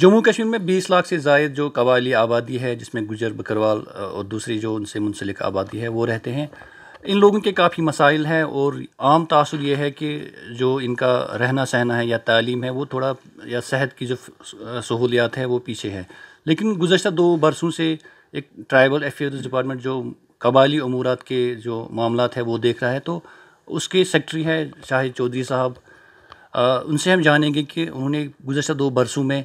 जम्मू कश्मीर में 20 लाख से जायद जो कबायली आबादी है जिसमें गुजर बकरवाल और दूसरी जो उनसे मुंसलिक आबादी है वो रहते हैं इन लोगों के काफ़ी मसाइल हैं और आम तासर यह है कि जो इनका रहना सहना है या तालीम है वो थोड़ा या सेहत की जो सहूलियात है वो पीछे है लेकिन गुजशत दो बरसों से एक ट्राइबल अफेयर्स डिपार्टमेंट जो कबायली अमूरात के जो मामला है वो देख रहा है तो उसके सेक्रटरी है शाहिद चौधरी साहब उनसे हम जानेंगे कि उन्होंने गुजशत दो बरसों में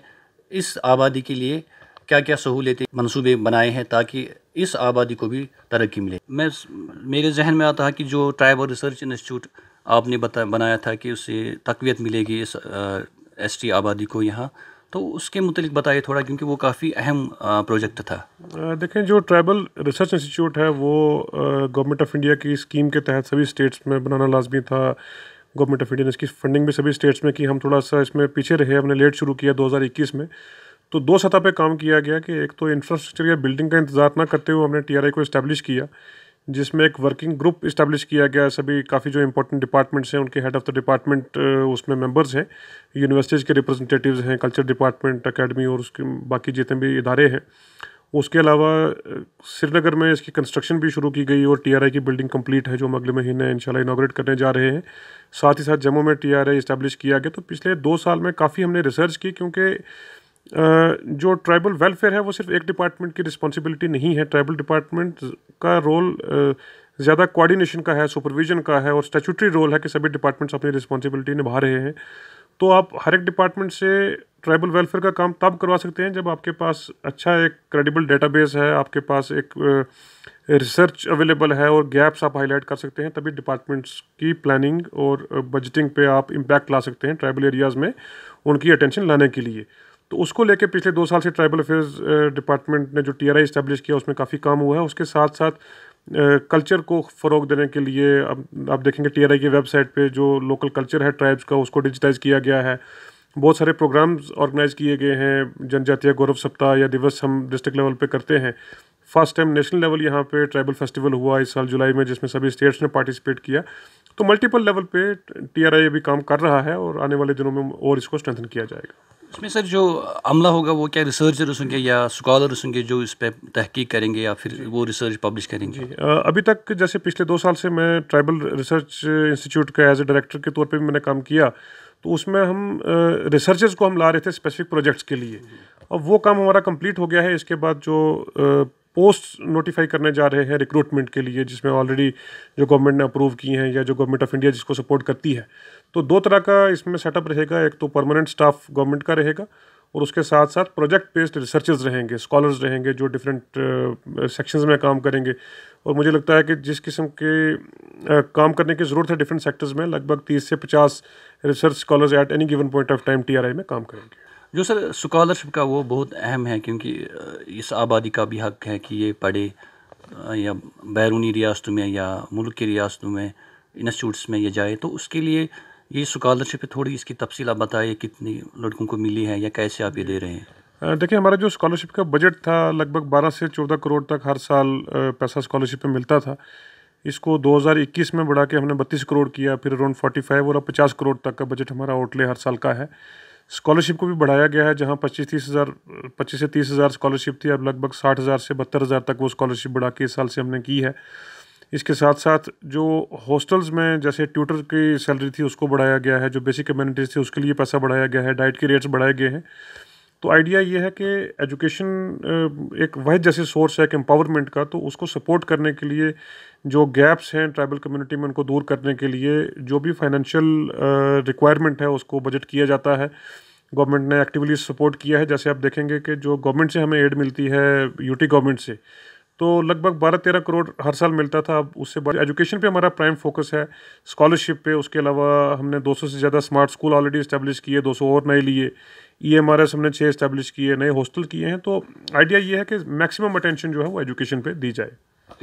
इस आबादी के लिए क्या क्या सहूलियतें मनसूबे बनाए हैं ताकि इस आबादी को भी तरक्की मिले मैं मेरे जहन में आता है कि जो ट्राइबल रिसर्च इंस्टीट्यूट आपने बता बनाया था कि उससे तकवीत मिलेगी इस एस टी आबादी को यहाँ तो उसके मतलब बताइए थोड़ा क्योंकि वो काफ़ी अहम प्रोजेक्ट था देखें जो ट्राइबल रिसर्च इंस्टीट्यूट है वो गवर्नमेंट ऑफ इंडिया की स्कीम के तहत सभी स्टेट्स में बनाना लाजमी था गवर्नमेंट ऑफ इंडिया ने इसकी फंडिंग भी सभी स्टेट्स में की हम थोड़ा सा इसमें पीछे रहे हमने लेट शुरू किया 2021 में तो दो सतह पे काम किया गया कि एक तो इंफ्रास्ट्रक्चर या बिल्डिंग का इंतजार ना करते हुए हमने टी को इस्टेब्लिश किया जिसमें एक वर्किंग ग्रुप इस्टेब्लिश किया गया सभी काफ़ी जो इंपॉर्टेंट डिपार्टमेंट्स हैं उनके हेड ऑफ़ द डिपार्टमेंट उसमें मेंबर्स हैं यूनिवर्सिटीज़ के रिप्रेजेंटेटिव्स हैं कल्चर डिपार्टमेंट अकेडमी और उसके बाकी जितने भी इदारे हैं उसके अलावा श्रीनगर में इसकी कंस्ट्रक्शन भी शुरू की गई और टीआरआई की बिल्डिंग कंप्लीट है जो हम अगले महीने इंशाल्लाह इनाग्रेट करने जा रहे हैं साथ ही साथ जम्मू में टीआरआई इस्टेब्लिश किया गया तो पिछले दो साल में काफ़ी हमने रिसर्च की क्योंकि जो ट्राइबल वेलफेयर है वो सिर्फ एक डिपार्टमेंट की रिस्पॉन्सिबिलिटी नहीं है ट्राइबल डिपार्टमेंट का रोल ज़्यादा कोऑर्डिनेशन का है सुपरविजन का है और स्टेचूटरी रोल है कि सभी डिपार्टमेंट्स अपनी रिस्पॉन्सिबिलिटी निभा रहे हैं तो आप हर एक डिपार्टमेंट से ट्राइबल वेलफेयर का काम तब करवा सकते हैं जब आपके पास अच्छा एक क्रेडिबल डेटाबेस है आपके पास एक रिसर्च अवेलेबल है और गैप्स आप हाईलाइट कर सकते हैं तभी डिपार्टमेंट्स की प्लानिंग और बजटिंग पे आप इम्पैक्ट ला सकते हैं ट्राइबल एरियाज़ में उनकी अटेंशन लाने के लिए तो उसको लेके पिछले दो साल से ट्राइबल अफेयर्स डिपार्टमेंट ने जो टी आर आई इस्टेब्लिश किया उसमें काफ़ी काम हुआ है उसके साथ साथ कल्चर को फ़रोग देने के लिए अब आप देखेंगे टी की वेबसाइट पे जो लोकल कल्चर है ट्राइब्स का उसको डिजिटाइज किया गया है बहुत सारे प्रोग्राम्स ऑर्गेनाइज किए गए हैं जनजातीय गौरव सप्ताह या दिवस हम डिस्ट्रिक्ट लेवल पे करते हैं फर्स्ट टाइम नेशनल लेवल यहाँ पे ट्राइबल फेस्टिवल हुआ इस साल जुलाई में जिसमें सभी स्टेट्स ने पार्टिसिपेट किया तो मल्टीपल लेवल पे टीआरआई अभी काम कर रहा है और आने वाले दिनों में और इसको स्ट्रेंथन किया जाएगा इसमें सर जो अमला होगा वो क्या रिसर्चर्स होंगे या स्कॉलर्स होंगे जो इस पर तहकीक करेंगे या फिर वो रिसर्च पब्लिश करेंगे अभी तक जैसे पिछले दो साल से मैं ट्राइबल रिसर्च इंस्टीट्यूट का एज ए डायरेक्टर के तौर पर भी मैंने काम किया तो उसमें हम रिसर्चर्स को हम ला रहे थे स्पेसिफिक प्रोजेक्ट्स के लिए अब वो काम हमारा कंप्लीट हो गया है इसके बाद जो पोस्ट नोटिफाई करने जा रहे हैं रिक्रूटमेंट के लिए जिसमें ऑलरेडी जो गवर्नमेंट ने अप्रूव की हैं या जो गवर्नमेंट ऑफ इंडिया जिसको सपोर्ट करती है तो दो तरह का इसमें सेटअप रहेगा एक तो परमानेंट स्टाफ गवर्नमेंट का रहेगा और उसके साथ साथ प्रोजेक्ट बेस्ड रिसर्चर्स रहेंगे स्कॉलर्स रहेंगे जो डिफरेंट सेक्शंस में काम करेंगे और मुझे लगता है कि जिस किस्म के uh, काम करने की ज़रूरत है डिफरेंट सेक्टर्स में लगभग तीस से पचास research scholars at any given point of time टी में काम करेंगे जो सर स्कॉलरशिप का वो बहुत अहम है क्योंकि इस आबादी का भी हक है कि ये पढ़े या बैरूनी रियासतों में या मुल्क की रियासतों में इंस्टीट्यूट्स में ये जाए तो उसके लिए ये स्कॉलरशिप थोड़ी इसकी तफसी आप बताइए कितनी लड़कों को मिली है या कैसे आप ये दे रहे हैं देखिए हमारा जो स्कॉलरशिप का बजट था लगभग 12 से 14 करोड़ तक हर साल पैसा स्कॉलरशिप में मिलता था इसको 2021 में बढ़ा के हमने 32 करोड़ किया फिर अराउंड 45 और अब 50 करोड़ तक का बजट हमारा आउटले हर साल का है स्कॉलरशिप को भी बढ़ाया गया है जहाँ पच्चीस तीस हज़ार पच्चीस से तीस हज़ार स्कॉलरशिप थी अब लगभग साठ हज़ार से बहत्तर हज़ार तक वो स्कॉलरशिप बढ़ा के इस साल से हमने की है इसके साथ साथ जो हॉस्टल्स में जैसे ट्यूटर की सैलरी थी उसको बढ़ाया गया है जो बेसिक कम्यूनिटीज़ थी उसके लिए पैसा बढ़ाया गया है डाइट के रेट्स बढ़ाए गए हैं तो आइडिया ये है कि एजुकेशन एक वह जैसे सोर्स है एक एम्पावरमेंट का तो उसको सपोर्ट करने के लिए जो गैप्स हैं ट्राइबल कम्युनिटी में उनको दूर करने के लिए जो भी फाइनेंशियल रिक्वायरमेंट है उसको बजट किया जाता है गवर्नमेंट ने एक्टिवली सपोर्ट किया है जैसे आप देखेंगे कि जो गवर्नमेंट से हमें एड मिलती है यूटी गवर्नमेंट से तो लगभग बारह तेरह करोड़ हर साल मिलता था अब उससे बड़े एजुकेशन पे हमारा प्राइम फोकस है स्कॉलरशिप पे उसके अलावा हमने 200 से ज़्यादा स्मार्ट स्कूल ऑलरेडी इस्टेब्लिश किए 200 और नए लिए ई एम आर एस हमने छः इस्टेब्लिश किए नए हॉस्टल किए हैं तो आइडिया ये है कि मैक्सिमम अटेंशन जो है वो एजुकेशन पर दी जाए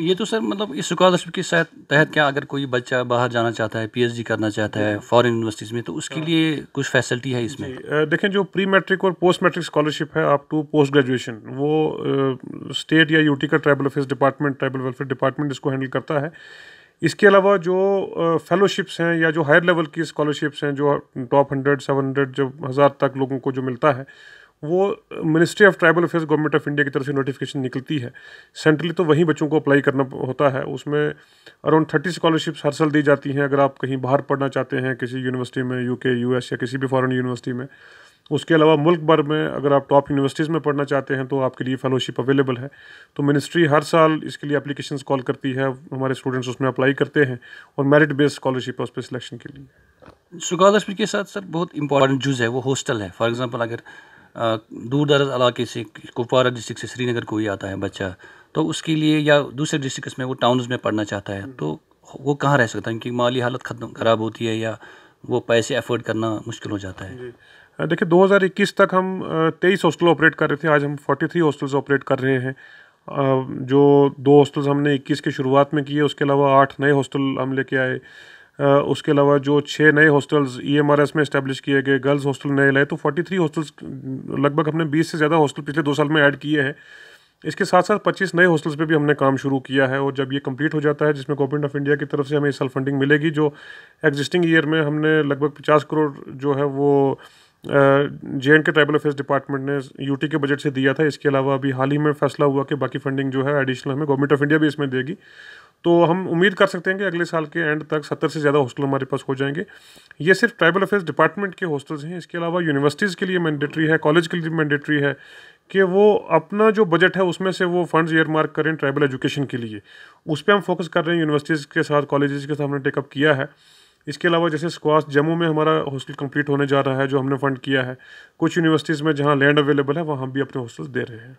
ये तो सर मतलब इस स्कॉलरशिप के साथ तहत क्या अगर कोई बच्चा बाहर जाना चाहता है पीएचडी करना चाहता है फॉरेन हाँ। यूनिवर्सिटीज़ में तो उसके हाँ। लिए कुछ फैसिलिटी है इसमें देखें जो प्री मैट्रिक और पोस्ट मैट्रिक स्कॉलरशिप है आप टू पोस्ट ग्रेजुएशन वो स्टेट या यूटी का tribal affairs department tribal welfare department इसको हैंडल करता है इसके अलावा जो फेलोशिप्स हैं या जो हायर लेवल की स्कॉलरशिप्स हैं जो टॉप हंड्रेड सेवन हंड्रेड जब हज़ार तक लोगों को जो मिलता है वो ministry of tribal affairs government of India की तरफ से नोटिफिकेशन निकलती है सेंट्रली तो वहीं बच्चों को अप्लाई करना होता है उसमें अराउंड थर्टी स्कॉलरशिप्स हर साल दी जाती हैं अगर आप कहीं बाहर पढ़ना चाहते हैं किसी यूनिवर्सिटी में यूके यूएस या किसी भी फॉरेन यूनिवर्सिटी में उसके अलावा मुल्क भर में अगर आप टॉप यूनिवर्सिटीज़ में पढ़ना चाहते हैं तो आपके लिए फेलोशिप अवेलेबल है तो मिनिस्ट्री हर साल इसके लिए एप्लीकेशन कॉल करती है हमारे स्टूडेंट्स उसमें अप्लाई करते हैं और मेरिट बेस्ड स्कॉलरशिप है उस पर सिलेक्शन के लिए स्कॉलरशिप के साथ सर बहुत इंपॉर्टेंट जूज है वो हॉस्टल है फॉर एग्जाम्पल अगर दूर दराज इलाके से कुपवारा डिस्ट्रिक्ट से श्रीनगर कोई आता है बच्चा तो उसके लिए या दूसरे डिस्ट्रिक्ट में वो टाउन में पढ़ना चाहता है तो वो कहाँ रह सकता है क्योंकि माली हालत खत्म ख़राब होती है या वो पैसे अफोर्ड करना मुश्किल हो जाता है देखिए 2021 तक हम तेईस हॉस्टल ऑपरेट कर रहे थे आज हम 43 हॉस्टल्स ऑपरेट कर रहे हैं जो दो हॉस्टल्स हमने 21 के शुरुआत में किए उसके अलावा आठ नए हॉस्टल हम लेके आए उसके अलावा जो छः नए हॉस्टल्स ईएमआरएस e में इस्टेब्लिश किए गए गर्ल्स हॉस्टल नए लाए तो 43 हॉस्टल्स लगभग हमने 20 से ज़्यादा हॉस्टल पिछले दो साल में ऐड किए हैं इसके साथ साथ 25 नए हॉस्टल्स पे भी हमने काम शुरू किया है और जब ये कंप्लीट हो जाता है जिसमें गवर्नमेंट ऑफ इंडिया की तरफ से हमें इस साल फंडिंग मिलेगी जो एग्जिस्टिंग ईयर में हमने लगभग पचास करोड़ जो है वो J and K tribal affairs department ने यूटी के बजट से दिया था इसके अलावा अभी हाल ही में फैसला हुआ कि बाकी फंडिंग जो है एडिशनल हमें गवर्नमेंट ऑफ इंडिया भी इसमें देगी तो हम उम्मीद कर सकते हैं कि अगले साल के एंड तक सत्तर से ज़्यादा हॉस्टल हमारे पास हो जाएंगे ये सिर्फ ट्राइबल अफेयर्स डिपार्टमेंट के हॉस्टल्स हैं इसके अलावा यूनिवर्सिटीज़ के लिए मैंडेटरी है कॉलेज के लिए मैंडेटरी है कि वो अपना जो बजट है उसमें से वो फंड्स ईयर मार्क करें ट्राइबल एजुकेशन के लिए उस पर हम फोकस कर रहे हैं यूनिवर्सिटीज़ के साथ कॉलेज़ के साथ हमने टेकअप किया है इसके अलावा जैसे स्क्वास जम्मू में हमारा हॉस्टल कंप्लीट होने जा रहा है जो हमने फंड किया है कुछ यूनिवर्सिटीज़ में जहाँ लैंड अवेलेबल है वहाँ भी अपने हॉस्टल्स दे रहे हैं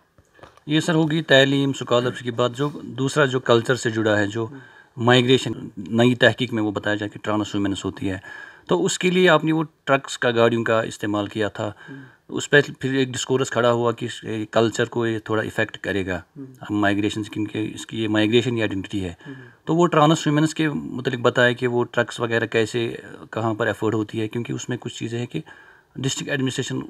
ये सर होगी तैलीम सुकाल की बात जो दूसरा जो कल्चर से जुड़ा है जो माइग्रेशन नई तहकीक में वो बताया जाए कि ट्रांसूमेंस होती है तो उसके लिए आपने वो ट्रक्स का गाड़ियों का इस्तेमाल किया था उस पर फिर एक डिस्कोर्स खड़ा हुआ कि कल्चर को ये थोड़ा इफ़ेक्ट करेगा हम माइग्रेशन क्योंकि इसकी ये माइग्रेशन आइडेंटिटी है तो वो ट्रांस वूमेंस के मतलब बताया कि वो ट्रक्स वगैरह कैसे कहाँ पर एफोर्ड होती है क्योंकि उसमें कुछ चीज़ें हैं कि डिस्ट्रिक्ट एडमिनिस्ट्रेशन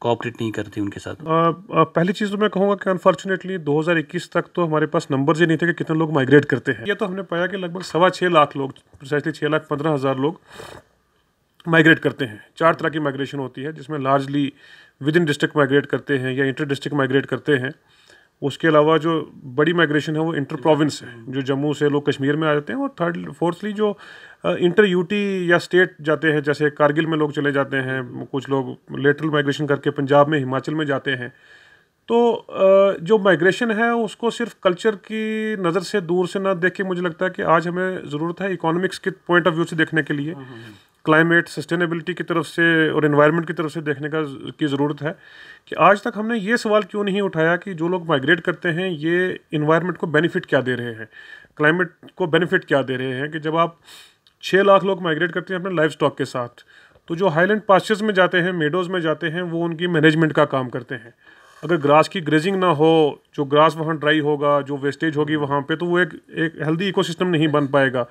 कोऑपरेट नहीं करती उनके साथ आ, आ, पहली चीज़ तो मैं कहूँगा कि अनफॉर्चुनेटली 2021 तक तो हमारे पास नंबर ये नहीं थे कि कितने लोग माइग्रेट करते हैं ये तो हमने पाया कि लगभग सवा छः लाख लोग प्रिसाइसली छः लाख पंद्रह हज़ार लोग माइग्रेट करते हैं चार तरह की माइग्रेशन होती है जिसमें largely within district migrate करते हैं या इंटर डिस्ट्रिक्ट माइग्रेट करते हैं उसके अलावा जो बड़ी माइग्रेशन है वो इंटर प्रोविंस है जो जम्मू से लोग कश्मीर में आ जाते हैं और थर्ड फोर्थली जो इंटर यूटी या स्टेट जाते हैं जैसे कारगिल में लोग चले जाते हैं कुछ लोग लेटरल माइग्रेशन करके पंजाब में हिमाचल में जाते हैं तो जो माइग्रेशन है उसको सिर्फ कल्चर की नज़र से दूर से ना देख के मुझे लगता है कि आज हमें ज़रूरत है इकोनॉमिक्स के पॉइंट ऑफ व्यू से देखने के लिए क्लाइमेट हम्म, सस्टेनेबिलिटी हम्म, हम्म। की तरफ से और इन्वायरमेंट की तरफ से देखने का की ज़रूरत है कि आज तक हमने ये सवाल क्यों नहीं उठाया कि जो लोग माइग्रेट करते हैं ये इन्वायरमेंट को बेनिफिट क्या दे रहे हैं क्लाइमेट को बेनिफिट क्या दे रहे हैं कि जब आप छः लाख लोग माइग्रेट करते हैं अपने लाइफ स्टॉक के साथ तो जो हाईलैंड पास्चर्स में जाते हैं मेडोज में जाते हैं वो उनकी मैनेजमेंट का काम करते हैं अगर ग्रास की ग्रेजिंग ना हो जो ग्रास वहाँ ड्राई होगा जो वेस्टेज होगी वहाँ पे तो वो एक एक हेल्दी इकोसिस्टम नहीं बन पाएगा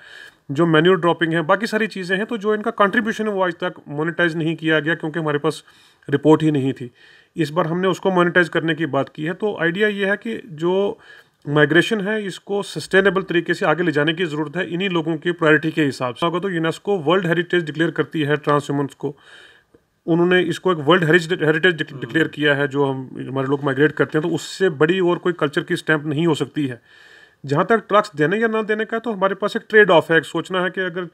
जो मैन्यूर ड्रॉपिंग है बाकी सारी चीज़ें हैं तो जो इनका कंट्रीब्यूशन है वो आज तक मोनिटाइज नहीं किया गया क्योंकि हमारे पास रिपोर्ट ही नहीं थी इस बार हमने उसको मोनिटाइज करने की बात की है तो आइडिया ये है कि जो माइग्रेशन है इसको सस्टेनेबल तरीके से आगे ले जाने की ज़रूरत है इन्हीं लोगों की प्रायोरिटी के हिसाब से होगा तो यूनेस्को वर्ल्ड हेरिटेज डिक्लेयर करती है ट्रांस ह्यूमन्स को उन्होंने इसको एक वर्ल्ड हेरिटेज डिक्लेयर किया है जो हम हमारे लोग माइग्रेट करते हैं तो उससे बड़ी और कोई कल्चर की स्टैंप नहीं हो सकती है जहाँ तक ट्रक्स देने या ना देने का तो हमारे पास एक ट्रेड ऑफ है एक सोचना है कि अगर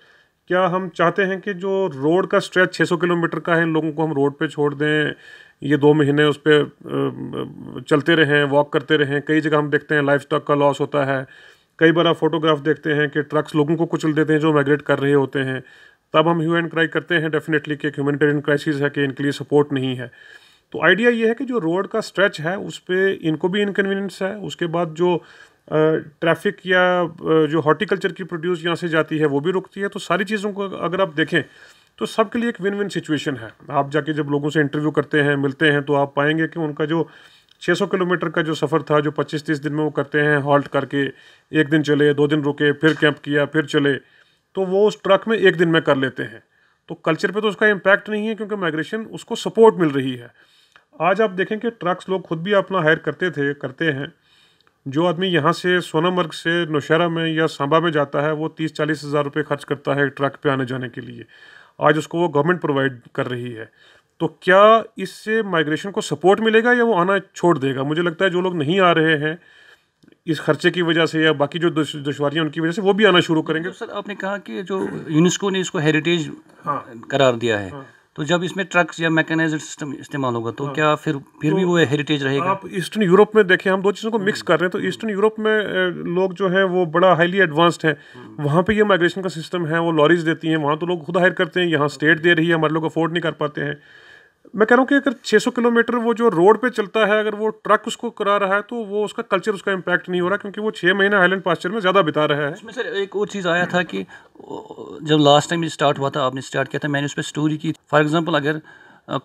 क्या हम चाहते हैं कि जो रोड का स्ट्रेच 600 किलोमीटर का है इन लोगों को हम रोड पे छोड़ दें ये दो महीने उस पर चलते रहें वॉक करते रहें कई जगह हम देखते हैं लाइफ स्टॉक का लॉस होता है कई बार आप फोटोग्राफ देखते हैं कि ट्रक्स लोगों को कुचल देते हैं जो माइग्रेट कर रहे होते हैं तब हम ह्यू क्राई करते हैं डेफिनेटली कि एक ह्यूमनिटेरियन क्राइसिस है कि इनके लिए सपोर्ट नहीं है तो आइडिया ये है कि जो रोड का स्ट्रेच है उस पर इनको भी इनकन्वीनियंस है उसके बाद जो ट्रैफिक या जो हॉर्टिकल्चर की प्रोड्यूस यहाँ से जाती है वो भी रुकती है तो सारी चीज़ों को अगर आप देखें तो सबके लिए एक विन विन सिचुएशन है आप जाके जब लोगों से इंटरव्यू करते हैं मिलते हैं तो आप पाएंगे कि उनका जो 600 किलोमीटर का जो सफ़र था जो 25-30 दिन में वो करते हैं हॉल्ट करके एक दिन चले दो दिन रुके फिर कैंप किया फिर चले तो वो उस ट्रक में एक दिन में कर लेते हैं तो कल्चर पे तो उसका इम्पैक्ट नहीं है क्योंकि माइग्रेशन उसको सपोर्ट मिल रही है आज आप देखें कि ट्रक्स लोग खुद भी अपना हायर करते थे करते हैं जो आदमी यहाँ से सोनामर्ग से नौशहरा में या सांबा में जाता है वो तीस चालीस हज़ार रुपये खर्च करता है ट्रक पे आने जाने के लिए आज उसको वो गवर्नमेंट प्रोवाइड कर रही है तो क्या इससे माइग्रेशन को सपोर्ट मिलेगा या वो आना छोड़ देगा मुझे लगता है जो लोग नहीं आ रहे हैं इस खर्चे की वजह से या बाकी जो दुशवारियाँ उनकी वजह से वो भी आना शुरू करेंगे तो सर आपने कहा कि जो यूनेस्को ने इसको हेरिटेज हाँ, करार दिया है हाँ, तो जब इसमें ट्रक्स या मैकेनाइज सिस्टम इस्तेमाल होगा तो हाँ। क्या फिर फिर तो भी वो हेरिटेज रहेगा आप ईस्टर्न यूरोप में देखें हम दो चीज़ों को मिक्स कर रहे हैं तो ईस्टर्न यूरोप में लोग जो हैं वो बड़ा हाईली एडवांस्ड है वहाँ पे ये माइग्रेशन का सिस्टम है वो लॉरीज देती हैं वहाँ तो लोग खुद हायर करते हैं यहाँ स्टेट दे रही है हमारे लोग अफोर्ड नहीं कर पाते हैं मैं कह रहा हूँ कि अगर 600 किलोमीटर वो जो रोड पे चलता है अगर वो ट्रक उसको करा रहा है तो वो उसका कल्चर उसका इम्पैक्ट नहीं हो रहा क्योंकि वो छः महीने हाईलैंड पास्चर में ज़्यादा बिता रहा है उसमें सर एक और चीज़ आया था कि जब लास्ट टाइम स्टार्ट हुआ था आपने स्टार्ट किया था मैंने उस पर स्टोरी की फॉर एग्ज़ाम्पल अगर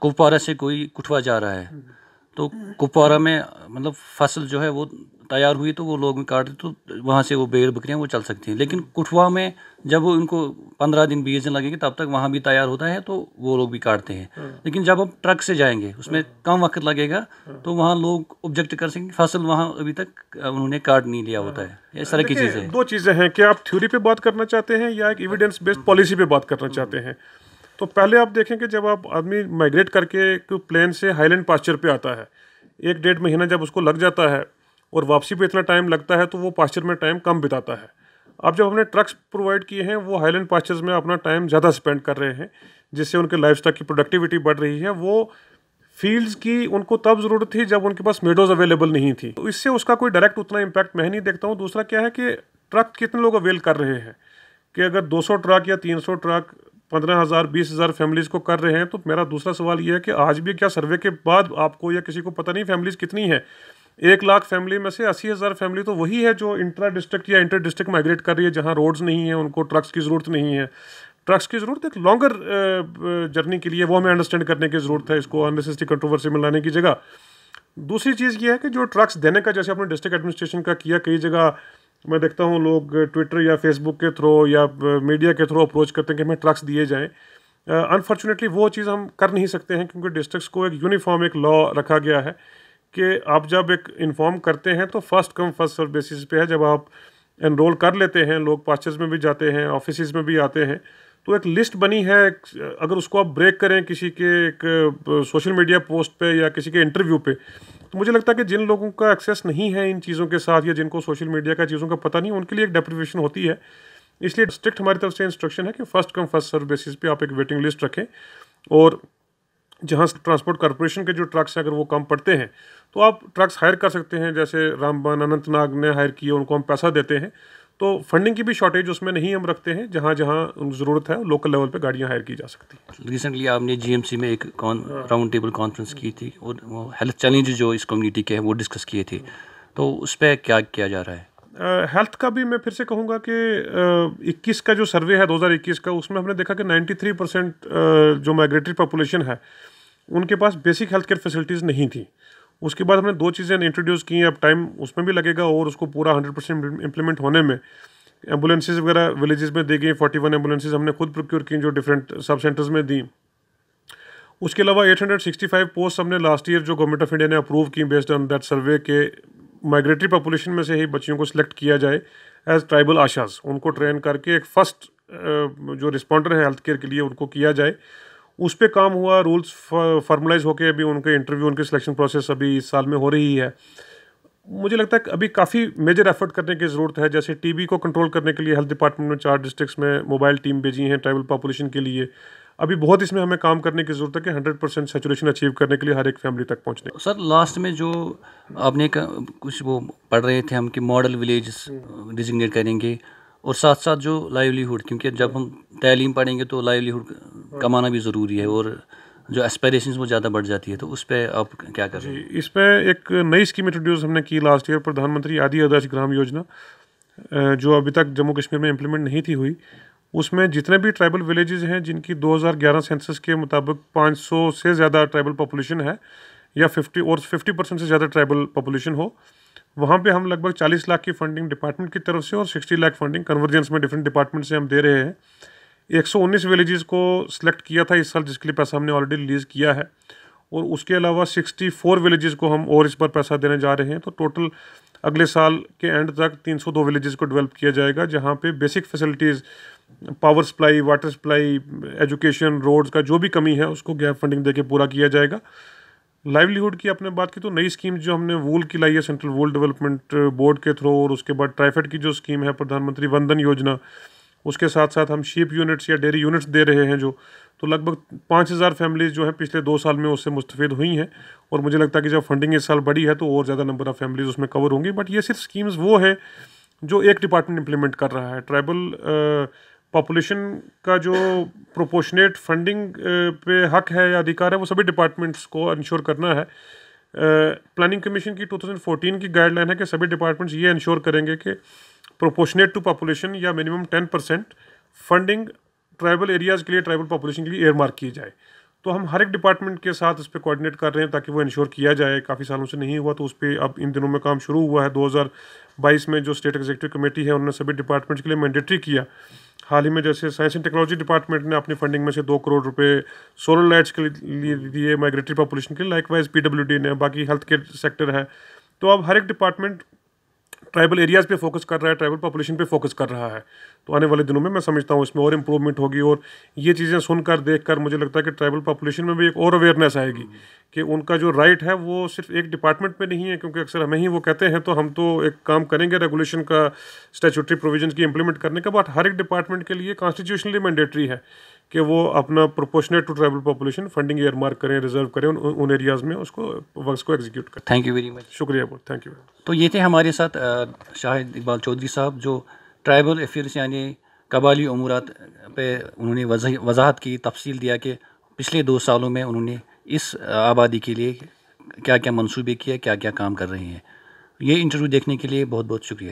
कुपवारा से कोई कुठवा जा रहा है तो हाँ। कुपवारा में मतलब फसल जो है वो तैयार हुई तो वो लोग भी काटते तो वहाँ से वो बेर बकरियाँ वो चल सकती हैं लेकिन कुठवा में जब वो उनको पंद्रह दिन बीस दिन लगेंगे तब तक वहाँ भी तैयार होता है तो वो लोग भी काटते हैं हाँ। लेकिन जब आप ट्रक से जाएंगे उसमें हाँ। कम वक्त लगेगा तो वहाँ लोग ऑब्जेक्ट कर सकेंगे फसल वहाँ अभी तक उन्होंने काट नहीं लिया होता है इस तरह की चीज़ें दो चीज़ें हैं क्या आप थ्योरी पर बात करना चाहते हैं या एक एविडेंस बेस्ड पॉलिसी पर बात करना चाहते हैं तो पहले आप देखेंगे जब आप आदमी माइग्रेट करके प्लेन से हाईलैंड पास्चर पे आता है एक डेढ़ महीना जब उसको लग जाता है और वापसी पे इतना टाइम लगता है तो वो पास्चर में टाइम कम बिताता है अब जब हमने ट्रक्स प्रोवाइड किए हैं वो हाईलैंड पास्चर्स में अपना टाइम ज़्यादा स्पेंड कर रहे हैं जिससे उनके लाइफ की प्रोडक्टिविटी बढ़ रही है वो फील्ड्स की उनको तब ज़रूरत थी जब उनके पास मेडोज अवेलेबल नहीं थी तो इससे उसका कोई डायरेक्ट उतना इम्पैक्ट मैं नहीं देखता हूँ दूसरा क्या है कि ट्रक कितने लोग अवेल कर रहे हैं कि अगर 200 ट्रक या 300 ट्रक पंद्रह हज़ार बीस हज़ार फैमिलीज़ को कर रहे हैं तो मेरा दूसरा सवाल ये है कि आज भी क्या सर्वे के बाद आपको या किसी को पता नहीं फैमिलीज़ कितनी है एक लाख फैमिली में से अस्सी हज़ार फैमिली तो वही है जो इंट्रा डिस्ट्रिक्ट या इंटर डिस्ट्रिक्ट माइग्रेट कर रही है जहाँ रोड्स नहीं है उनको ट्रक्स की ज़रूरत नहीं है ट्रक्स की ज़रूरत एक लॉन्गर जर्नी के लिए वो हमें अंडरस्टैंड करने की ज़रूरत है इसको अननेसेसरी कंट्रोवर्सी में लाने की जगह दूसरी चीज़ ये है कि जो ट्रक्स देने का जैसे अपने डिस्ट्रिक्ट एडमिनिस्ट्रेशन का किया कई जगह मैं देखता हूँ लोग ट्विटर या फेसबुक के थ्रू या मीडिया के थ्रू अप्रोच करते हैं कि हमें ट्रक्स दिए जाएँ अनफॉर्चुनेटली वो चीज़ हम कर नहीं सकते हैं क्योंकि डिस्ट्रिक्स को एक यूनिफॉर्म एक लॉ रखा गया है कि आप जब एक इन्फॉर्म करते हैं तो first come first serve basis पे है जब आप एनरोल कर लेते हैं लोग पार्चेज में भी जाते हैं ऑफिस में भी आते हैं तो एक लिस्ट बनी है अगर उसको आप ब्रेक करें किसी के एक सोशल मीडिया पोस्ट पे या किसी के इंटरव्यू पे तो मुझे लगता है कि जिन लोगों का एक्सेस नहीं है इन चीज़ों के साथ या जिनको सोशल मीडिया का चीज़ों का पता नहीं उनके लिए एक डेप्रिवेशन होती है इसलिए स्ट्रिक्ट हमारी तरफ से इंस्ट्रक्शन है कि first come first serve basis पे आप एक वेटिंग लिस्ट रखें और जहाँ ट्रांसपोर्ट कॉरपोरेशन के जो ट्रक्स हैं अगर वो कम पड़ते हैं तो आप ट्रक्स हायर कर सकते हैं जैसे रामबन अनंतनाग ने हायर किए उनको हम पैसा देते हैं तो फंडिंग की भी शॉर्टेज उसमें नहीं हम रखते हैं जहाँ जहाँ ज़रूरत है लोकल लेवल पे गाड़ियाँ हायर की जा सकती हैं रिसेंटली आपने जीएमसी में एक राउंड टेबल कॉन्फ्रेंस की थी और हेल्थ चैलेंज जो इस कम्युनिटी के हैं वो डिस्कस किए थे तो उस पर क्या किया जा रहा है हेल्थ का भी मैं फिर से कहूँगा कि इक्कीस का जो सर्वे है दो का उसमें हमने देखा कि नाइन्टी परसेंट जो माइग्रेटरी पॉपुलेशन है उनके पास बेसिक हेल्थ केयर फैसिलिटीज़ नहीं थी उसके बाद हमने दो चीज़ें इंट्रोड्यूस की हैं अब टाइम उसमें भी लगेगा और उसको पूरा हंड्रेड परसेंट इम्प्लीमेंट होने में एम्बुलेंसेज वगैरह विलेजेस में दी गई फोर्टी वन एम्बुलेंसेज हमने खुद प्रोक्योर की जो डिफरेंट सब सेंटर्स में दी उसके अलावा eight hundred sixty five post हमने लास्ट ईयर जो गवर्नमेंट ऑफ इंडिया ने अप्रूव की बेस्ड ऑन दैट सर्वे के माइग्रेटरी पॉपुलेशन में से ही बच्चियों को सिलेक्ट किया जाए एज ट्राइबल आशाज उनको ट्रेन करके एक फ़र्स्ट जो रिस्पॉन्डर है हेल्थ केयर के लिए उनको किया जाए उस पर काम हुआ रूल्स फॉर्मलाइज होकर अभी उनके इंटरव्यू उनके सिलेक्शन प्रोसेस अभी इस साल में हो रही है मुझे लगता है कि अभी काफ़ी मेजर एफर्ट करने की ज़रूरत है जैसे टीबी को कंट्रोल करने के लिए हेल्थ डिपार्टमेंट ने चार डिस्ट्रिक्ट्स में मोबाइल टीम भेजी हैं ट्राइबल पॉपुलेशन के लिए अभी बहुत इसमें हमें काम करने की ज़रूरत है कि हंड्रेड परसेंट सेचुरेशन अचीव करने के लिए हर एक फैमिली तक पहुँचने सर लास्ट में जो आपने कुछ वो पढ़ रहे थे हम कि मॉडल विलेज डिजिग्नेट करेंगे और साथ साथ जो लाइवलीहुड क्योंकि जब हम तैलीम पढ़ेंगे तो लाइवलीहुड कमाना भी ज़रूरी है और जो एस्पायरेशन वो ज़्यादा बढ़ जाती है तो उस पर आप क्या कर रहे हैं इस पर एक नई स्कीम इंट्रोड्यूस हमने की लास्ट ईयर प्रधानमंत्री आदि आदर्श ग्राम योजना जो अभी तक जम्मू कश्मीर में इम्प्लीमेंट नहीं थी हुई उसमें जितने भी ट्राइबल विलेजेस हैं जिनकी 2011 सेंसस के मुताबिक 500 से ज़्यादा ट्राइबल पॉपुलेशन है या 50 और 50 परसेंट से ज़्यादा ट्राइबल पॉपुलेशन हो वहाँ पे हम लगभग 40 लाख की फंडिंग डिपार्टमेंट की तरफ से और 60 लाख फंडिंग कन्वर्जेंस में डिफरेंट डिपार्टमेंट से हम दे रहे हैं 119 विलेजेस को सिलेक्ट किया था इस साल जिसके लिए पैसा हमने ऑलरेडी रिलीज़ किया है और उसके अलावा 64 विलेजेस को हम और इस पर पैसा देने जा रहे हैं तो टोटल अगले साल के एंड तक तीन विलेजेस को डेवलप किया जाएगा जहाँ पर basic facilities power supply water supply education roads का जो भी कमी है उसको गैप फंडिंग दे के पूरा किया जाएगा लाइवलीहुड की आपने बात की तो नई स्कीम जो हमने वूल की लाई है सेंट्रल वूल डेवलपमेंट बोर्ड के थ्रू और उसके बाद ट्राइफेड की जो स्कीम है प्रधानमंत्री वंदन योजना उसके साथ साथ हम शीप यूनिट्स या डेयरी यूनिट्स दे रहे हैं जो तो लगभग पाँच हज़ार फैमिलीज़ जो है पिछले दो साल में उससे मुस्तफ़ हुई हैं और मुझे लगता है कि जब फंडिंग इस साल बढ़ी है तो और ज़्यादा नंबर ऑफ़ फैमिलीज़ उसमें कवर होंगी बट ये सिर्फ स्कीम्स वो है जो एक डिपार्टमेंट इम्प्लीमेंट कर रहा है ट्राइबल पॉपुलेशन का जो प्रोपोर्शनेट फंडिंग uh, पे हक है या अधिकार है वो सभी डिपार्टमेंट्स को इंश्योर करना है प्लानिंग uh, कमीशन की 2014 की गाइडलाइन है कि सभी डिपार्टमेंट्स ये इंश्योर करेंगे कि प्रोपोर्शनेट टू पॉपुलेशन या minimum ten percent funding tribal areas के लिए ट्राइबल पॉपुलेशन के लिए एयरमार्क की जाए तो हम हर एक डिपार्टमेंट के साथ इस पर कोऑर्डिनेट कर रहे हैं ताकि वो इंश्योर किया जाए काफ़ी सालों से नहीं हुआ तो उस पर अब इन दिनों में काम शुरू हुआ है 2022 में जो स्टेट एग्जीक्यूटिव कमेटी है उन्होंने सभी डिपार्टमेंट्स के लिए मैंडेटरी किया हाल ही में जैसे साइंस एंड टेक्नोलॉजी डिपार्टमेंट ने अपनी फंडिंग में से दो करोड़ रुपए सोलर लाइट्स के लिए दिए माइग्रेटरी पॉपुलेशन के लिए लाइक वाइज ने बाकी हेल्थ केयर सेक्टर है तो अब हर एक डिपार्टमेंट ट्राइबल एरियाज़ पे फोकस कर रहा है ट्राइबल पॉपुलेशन पे फोकस कर रहा है तो आने वाले दिनों में मैं समझता हूँ इसमें और इम्प्रूवमेंट होगी और ये चीज़ें सुनकर देख कर मुझे लगता है कि ट्राइबल पॉपुलेशन में भी एक और अवेयरनेस आएगी कि उनका जो राइट है वो सिर्फ एक डिपार्टमेंट में नहीं है क्योंकि अक्सर हमें ही वो कहते हैं तो हम तो एक काम करेंगे रेगुलेशन का स्टेचूटरी प्रोविजन की इम्प्लीमेंट करने का बट हर एक डिपार्टमेंट के लिए कॉन्स्टिट्यूशनली मैंडेटरी है कि वो अपना proportionate to tribal population funding earmark करें रिजर्व करें उन, उन एरियाज़ में उसको वर्क को एग्जीक्यूट करें थैंक यू वेरी मच शुक्रिया बहुत थैंक यू तो ये थे हमारे साथ शाहिद इकबाल चौधरी साहब जो ट्राइबल अफेयर्स यानी कबाली अमूरात पे उन्होंने वजाहत की तफसील दिया कि पिछले दो सालों में उन्होंने इस आबादी के लिए क्या क्या मंसूबे किए क्या क्या काम कर रहे हैं ये इंटरव्यू देखने के लिए बहुत बहुत शुक्रिया